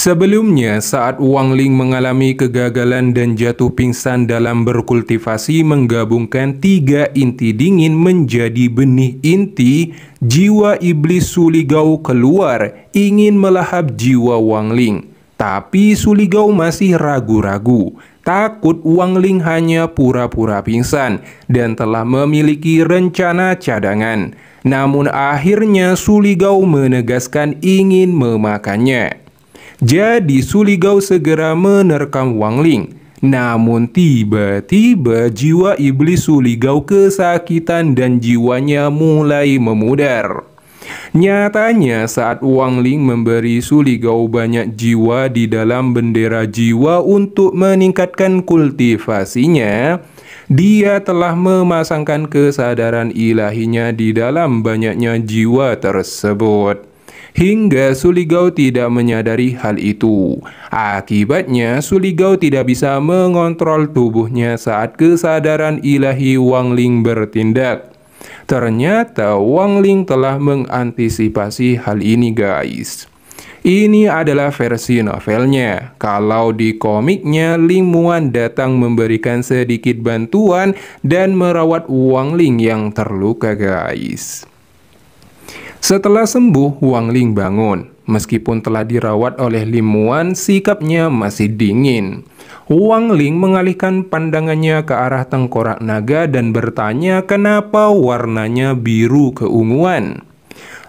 Sebelumnya, saat Wang Ling mengalami kegagalan dan jatuh pingsan dalam berkultivasi menggabungkan tiga inti dingin menjadi benih inti, jiwa iblis Suligau keluar ingin melahap jiwa Wang Ling. Tapi Suligau masih ragu-ragu, takut Wang Ling hanya pura-pura pingsan dan telah memiliki rencana cadangan. Namun akhirnya Suligau menegaskan ingin memakannya. Jadi Suligau segera menerkam Wang Ling. Namun tiba-tiba jiwa iblis Suligau kesakitan dan jiwanya mulai memudar. Nyatanya saat Wang Ling memberi Suligau banyak jiwa di dalam bendera jiwa untuk meningkatkan kultivasinya, dia telah memasangkan kesadaran ilahinya di dalam banyaknya jiwa tersebut hingga Suligau tidak menyadari hal itu. Akibatnya, Suligau tidak bisa mengontrol tubuhnya saat kesadaran ilahi Wang Ling bertindak. Ternyata Wang Ling telah mengantisipasi hal ini guys. Ini adalah versi novelnya. Kalau di komiknya, Limuan datang memberikan sedikit bantuan dan merawat Wang Ling yang terluka, guys. Setelah sembuh, Wang Ling bangun. Meskipun telah dirawat oleh Limuan, sikapnya masih dingin. Wang Ling mengalihkan pandangannya ke arah tengkorak naga dan bertanya kenapa warnanya biru keunguan.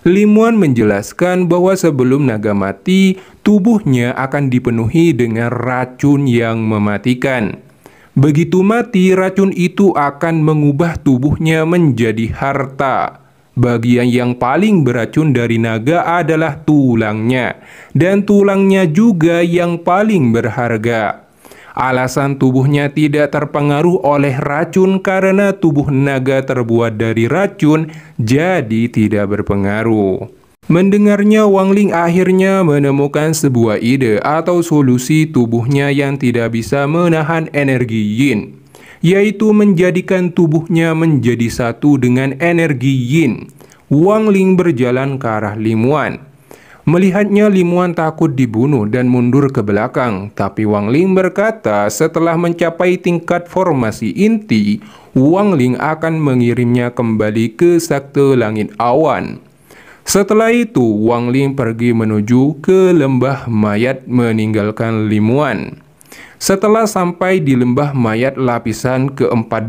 Limuan menjelaskan bahwa sebelum naga mati, tubuhnya akan dipenuhi dengan racun yang mematikan. Begitu mati, racun itu akan mengubah tubuhnya menjadi harta. Bagian yang paling beracun dari naga adalah tulangnya, dan tulangnya juga yang paling berharga. Alasan tubuhnya tidak terpengaruh oleh racun karena tubuh naga terbuat dari racun, jadi tidak berpengaruh. Mendengarnya Wang Ling akhirnya menemukan sebuah ide atau solusi tubuhnya yang tidak bisa menahan energi yin yaitu menjadikan tubuhnya menjadi satu dengan energi yin. Wang Ling berjalan ke arah Limuan. Melihatnya Limuan takut dibunuh dan mundur ke belakang, tapi Wang Ling berkata setelah mencapai tingkat formasi inti, Wang Ling akan mengirimnya kembali ke sakte langit awan. Setelah itu, Wang Ling pergi menuju ke lembah mayat meninggalkan Limuan. Setelah sampai di lembah mayat lapisan ke-14,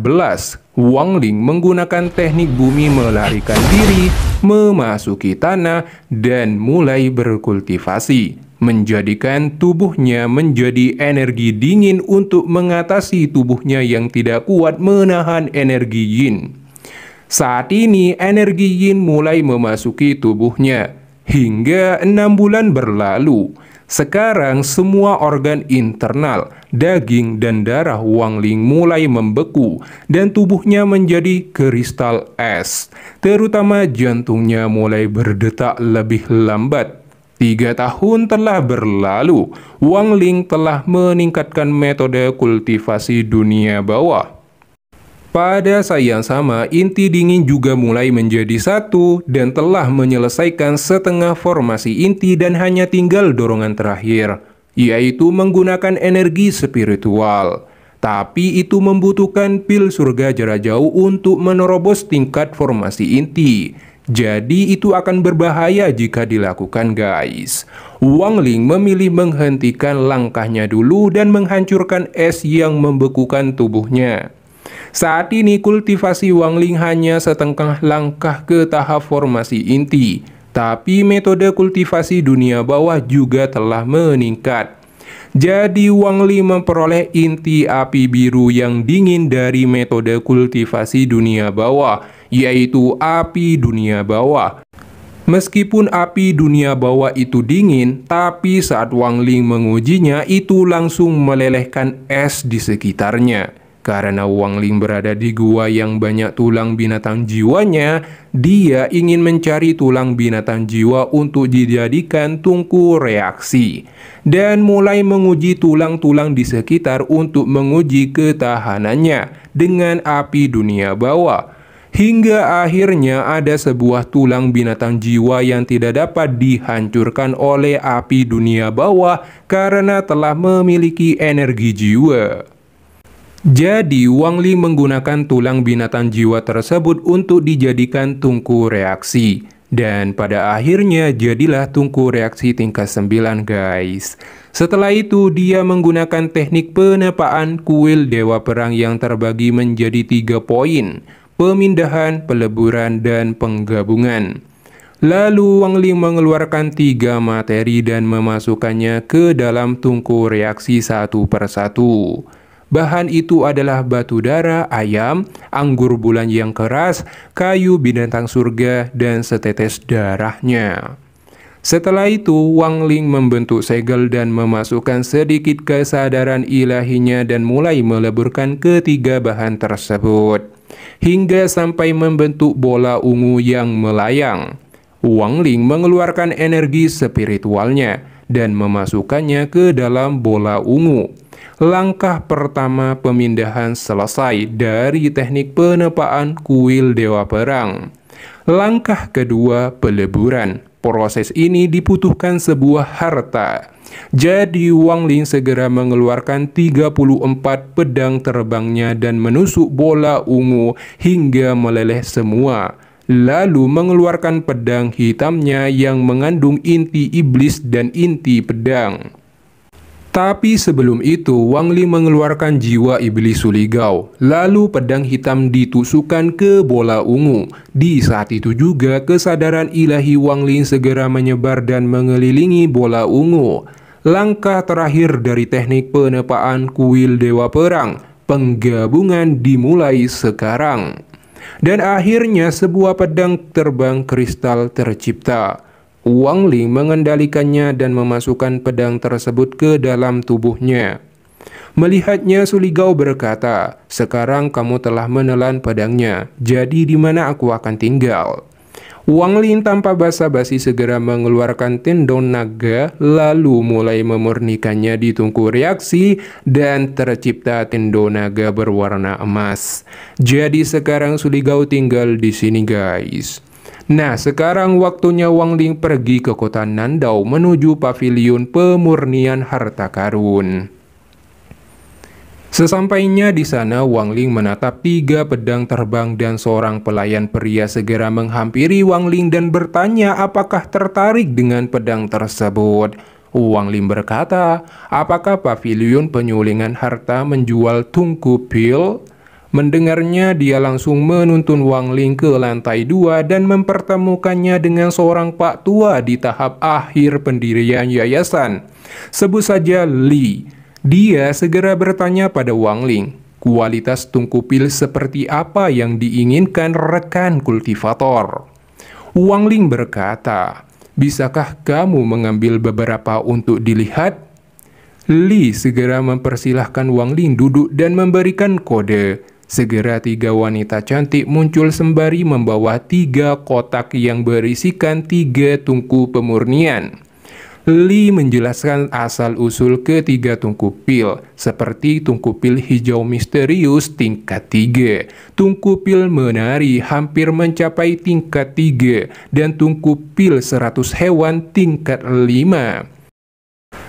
Wang Ling menggunakan teknik bumi melarikan diri, memasuki tanah, dan mulai berkultivasi. Menjadikan tubuhnya menjadi energi dingin untuk mengatasi tubuhnya yang tidak kuat menahan energi yin. Saat ini energi yin mulai memasuki tubuhnya. Hingga enam bulan berlalu, sekarang semua organ internal, daging dan darah Wang Ling mulai membeku dan tubuhnya menjadi kristal es. Terutama jantungnya mulai berdetak lebih lambat. Tiga tahun telah berlalu, Wang Ling telah meningkatkan metode kultivasi dunia bawah. Pada saat yang sama, inti dingin juga mulai menjadi satu dan telah menyelesaikan setengah formasi inti dan hanya tinggal dorongan terakhir, yaitu menggunakan energi spiritual. Tapi itu membutuhkan pil surga jarak jauh untuk menerobos tingkat formasi inti. Jadi itu akan berbahaya jika dilakukan guys Wang Ling memilih menghentikan langkahnya dulu dan menghancurkan es yang membekukan tubuhnya saat ini kultivasi Wang Ling hanya setengah langkah ke tahap formasi inti, tapi metode kultivasi dunia bawah juga telah meningkat. Jadi Wang Li memperoleh inti api biru yang dingin dari metode kultivasi dunia bawah, yaitu api dunia bawah. Meskipun api dunia bawah itu dingin, tapi saat Wang Ling mengujinya itu langsung melelehkan es di sekitarnya. Karena Wang Ling berada di gua yang banyak tulang binatang jiwanya, dia ingin mencari tulang binatang jiwa untuk dijadikan tungku reaksi dan mulai menguji tulang-tulang di sekitar untuk menguji ketahanannya dengan api dunia bawah. Hingga akhirnya ada sebuah tulang binatang jiwa yang tidak dapat dihancurkan oleh api dunia bawah karena telah memiliki energi jiwa. Jadi, Wang Li menggunakan tulang binatang jiwa tersebut untuk dijadikan tungku reaksi. Dan pada akhirnya jadilah tungku reaksi tingkat 9 guys. Setelah itu, dia menggunakan teknik penepaan kuil dewa perang yang terbagi menjadi tiga poin. Pemindahan, peleburan, dan penggabungan. Lalu Wang Li mengeluarkan tiga materi dan memasukkannya ke dalam tungku reaksi satu persatu. Bahan itu adalah batu dara, ayam, anggur bulan yang keras, kayu binatang surga, dan setetes darahnya. Setelah itu, Wang Ling membentuk segel dan memasukkan sedikit kesadaran ilahinya dan mulai meleburkan ketiga bahan tersebut. Hingga sampai membentuk bola ungu yang melayang. Wang Ling mengeluarkan energi spiritualnya dan memasukkannya ke dalam bola ungu. Langkah pertama pemindahan selesai dari teknik penepaan kuil dewa perang. Langkah kedua peleburan. Proses ini dibutuhkan sebuah harta. Jadi Wang Ling segera mengeluarkan 34 pedang terbangnya dan menusuk bola ungu hingga meleleh semua lalu mengeluarkan pedang hitamnya yang mengandung inti iblis dan inti pedang. Tapi sebelum itu, Wang Li mengeluarkan jiwa iblis Suligao. Lalu pedang hitam ditusukkan ke bola ungu. Di saat itu juga, kesadaran ilahi Wang Li segera menyebar dan mengelilingi bola ungu. Langkah terakhir dari teknik penepaan kuil Dewa Perang, penggabungan dimulai sekarang. Dan akhirnya sebuah pedang terbang kristal tercipta. Wang Ling mengendalikannya dan memasukkan pedang tersebut ke dalam tubuhnya. Melihatnya Suligao berkata, sekarang kamu telah menelan pedangnya, jadi di mana aku akan tinggal? Wang Lin tanpa basa-basi segera mengeluarkan tendon naga lalu mulai memurnikannya di tungku reaksi dan tercipta tendon naga berwarna emas. Jadi sekarang Suligao tinggal di sini guys. Nah, sekarang waktunya Wang Ling pergi ke kota Nandau menuju pavilion pemurnian harta karun. Sesampainya di sana, Wang Ling menatap tiga pedang terbang dan seorang pelayan pria segera menghampiri Wang Ling dan bertanya apakah tertarik dengan pedang tersebut. Wang Ling berkata, apakah pavilion penyulingan harta menjual tungku pil? Mendengarnya, dia langsung menuntun Wang Ling ke lantai dua dan mempertemukannya dengan seorang pak tua di tahap akhir pendirian yayasan. Sebut saja Li. Dia segera bertanya pada Wang Ling, kualitas tungku pil seperti apa yang diinginkan rekan kultivator. Wang Ling berkata, Bisakah kamu mengambil beberapa untuk dilihat? Li segera mempersilahkan Wang Ling duduk dan memberikan kode. Segera tiga wanita cantik muncul sembari membawa tiga kotak yang berisikan tiga tungku pemurnian. Li menjelaskan asal-usul ketiga tungku pil, seperti tungku pil hijau misterius tingkat 3, tungku pil menari hampir mencapai tingkat 3, dan tungku pil 100 hewan tingkat 5.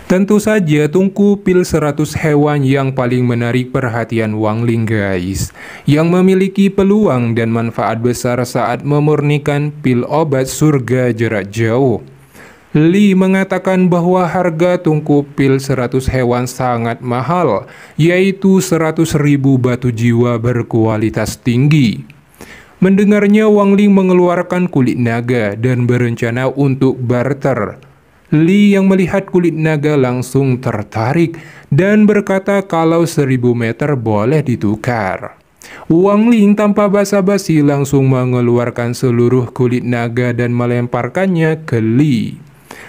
Tentu saja tungku pil 100 hewan yang paling menarik perhatian Wang Ling guys Yang memiliki peluang dan manfaat besar saat memurnikan pil obat surga jarak jauh Li mengatakan bahwa harga tungku pil 100 hewan sangat mahal Yaitu 100 ribu batu jiwa berkualitas tinggi Mendengarnya Wang Ling mengeluarkan kulit naga dan berencana untuk barter Li yang melihat kulit naga langsung tertarik dan berkata kalau seribu meter boleh ditukar. Wang Ling tanpa basa-basi langsung mengeluarkan seluruh kulit naga dan melemparkannya ke Li.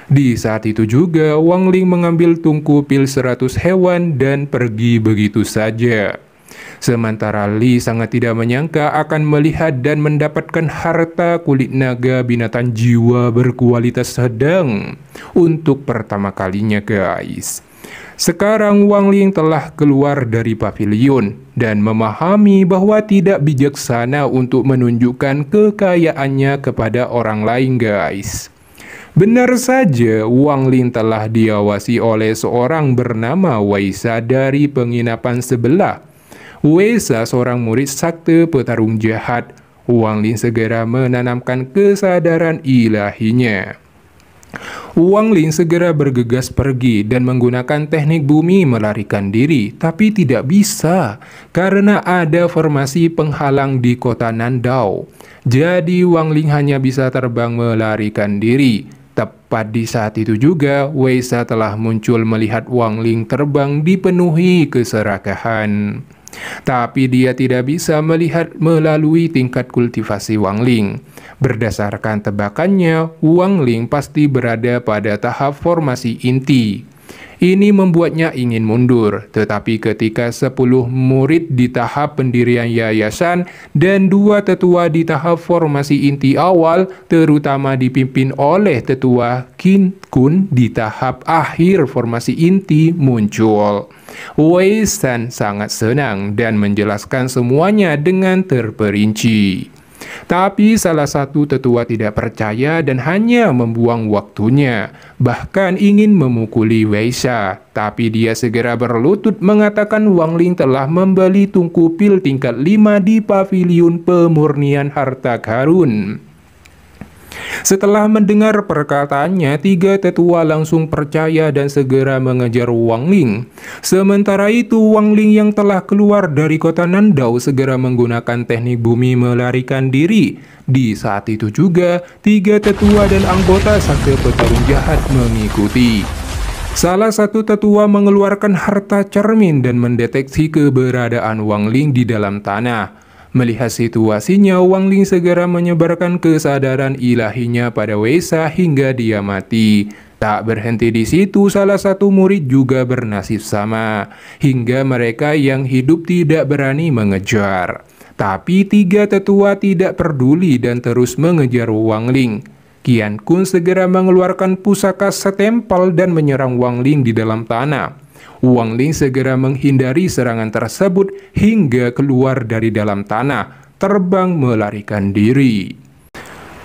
Di saat itu juga, Wang Ling mengambil tungku pil seratus hewan dan pergi begitu saja. Sementara Li sangat tidak menyangka akan melihat dan mendapatkan harta kulit naga binatang jiwa berkualitas sedang untuk pertama kalinya guys. Sekarang Wang Ling telah keluar dari pavilion dan memahami bahwa tidak bijaksana untuk menunjukkan kekayaannya kepada orang lain guys. Benar saja, Wang Lin telah diawasi oleh seorang bernama Waisa dari penginapan sebelah Wesa seorang murid sakte petarung jahat. Wang Lin segera menanamkan kesadaran ilahinya. Wang Lin segera bergegas pergi dan menggunakan teknik bumi melarikan diri, tapi tidak bisa karena ada formasi penghalang di kota Nandao. Jadi Wang Ling hanya bisa terbang melarikan diri. Tepat di saat itu juga, Weisa telah muncul melihat Wang Ling terbang dipenuhi keserakahan. Tapi dia tidak bisa melihat melalui tingkat kultivasi Wang Ling. Berdasarkan tebakannya, Wang Ling pasti berada pada tahap formasi inti. Ini membuatnya ingin mundur, tetapi ketika 10 murid di tahap pendirian yayasan dan dua tetua di tahap formasi inti awal, terutama dipimpin oleh tetua Kin Kun di tahap akhir formasi inti muncul. Wei San sangat senang dan menjelaskan semuanya dengan terperinci. Tapi salah satu tetua tidak percaya dan hanya membuang waktunya, bahkan ingin memukuli Weisha. Tapi dia segera berlutut mengatakan Wang Ling telah membeli tungku pil tingkat 5 di paviliun pemurnian harta karun. Setelah mendengar perkataannya, tiga tetua langsung percaya dan segera mengejar Wang Ling. Sementara itu, Wang Ling yang telah keluar dari kota Nandao segera menggunakan teknik bumi melarikan diri. Di saat itu juga, tiga tetua dan anggota sakti petarung jahat mengikuti. Salah satu tetua mengeluarkan harta cermin dan mendeteksi keberadaan Wang Ling di dalam tanah. Melihat situasinya, Wang Ling segera menyebarkan kesadaran ilahinya pada Weisa hingga dia mati. Tak berhenti di situ, salah satu murid juga bernasib sama, hingga mereka yang hidup tidak berani mengejar. Tapi tiga tetua tidak peduli dan terus mengejar Wang Ling. Kian Kun segera mengeluarkan pusaka setempel dan menyerang Wang Ling di dalam tanah. Wang Ling segera menghindari serangan tersebut hingga keluar dari dalam tanah, terbang melarikan diri.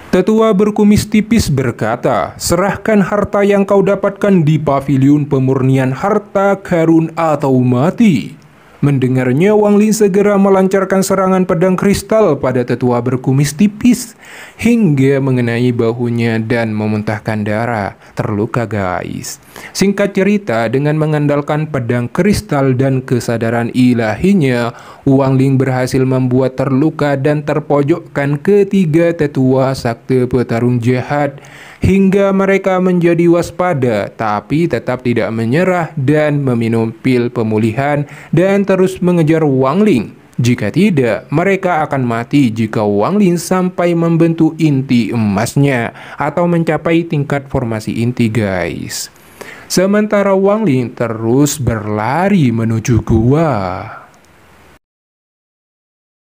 Tetua berkumis tipis berkata, serahkan harta yang kau dapatkan di Pavilion pemurnian harta karun atau mati. Mendengarnya Wang Ling segera melancarkan serangan pedang kristal pada tetua berkumis tipis hingga mengenai bahunya dan memuntahkan darah. Terluka guys. Singkat cerita, dengan mengandalkan pedang kristal dan kesadaran ilahinya, Wang Ling berhasil membuat terluka dan terpojokkan ketiga tetua sakti petarung jahat hingga mereka menjadi waspada tapi tetap tidak menyerah dan meminum pil pemulihan dan terus mengejar Wang Ling. Jika tidak, mereka akan mati jika Wang Lin sampai membentuk inti emasnya atau mencapai tingkat formasi inti guys. Sementara Wang Lin terus berlari menuju gua.